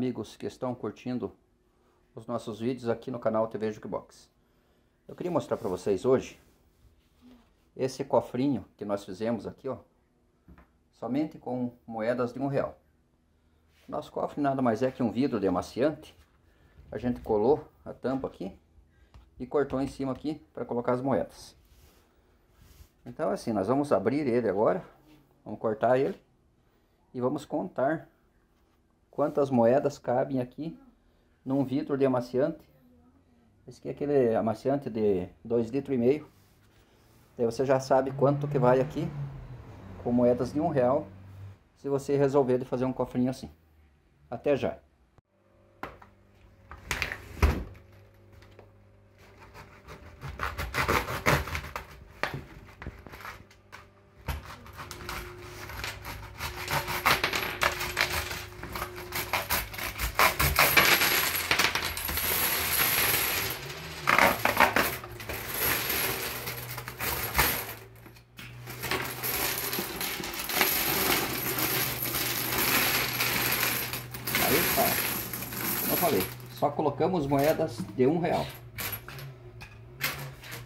amigos que estão curtindo os nossos vídeos aqui no canal TV Jukebox. Eu queria mostrar para vocês hoje esse cofrinho que nós fizemos aqui, ó, somente com moedas de um real. Nosso cofre nada mais é que um vidro de amaciante. A gente colou a tampa aqui e cortou em cima aqui para colocar as moedas. Então assim, nós vamos abrir ele agora, vamos cortar ele e vamos contar quantas moedas cabem aqui num vidro de amaciante. Esse aqui é aquele amaciante de 2,5 litros. E meio. Daí você já sabe quanto que vai aqui com moedas de um real se você resolver de fazer um cofrinho assim. Até já! Eita. Como eu falei, só colocamos moedas de um real.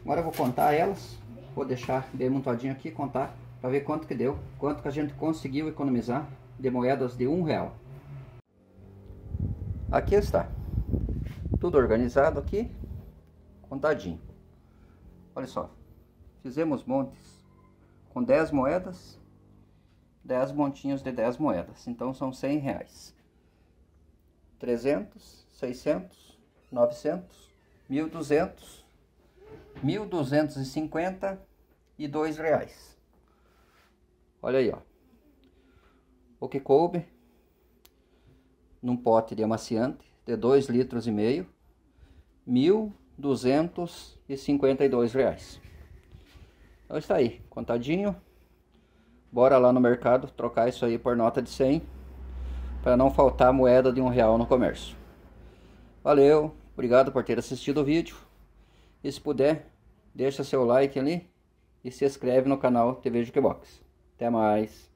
Agora eu vou contar elas. Vou deixar bem montadinho aqui contar para ver quanto que deu, quanto que a gente conseguiu economizar de moedas de um real. Aqui está, tudo organizado aqui, contadinho. Olha só, fizemos montes com 10 moedas, 10 montinhos de 10 moedas, então são 100 reais. 300, 600, 900, 1200, 1250 e 2 reais. Olha aí, ó. O que coube num pote de amaciante de 2 litros e meio, 1.252 reais. Então está aí, contadinho. Bora lá no mercado trocar isso aí por nota de 100 para não faltar moeda de um real no comércio. Valeu, obrigado por ter assistido o vídeo. E se puder, deixa seu like ali e se inscreve no canal TV Jukebox. Até mais!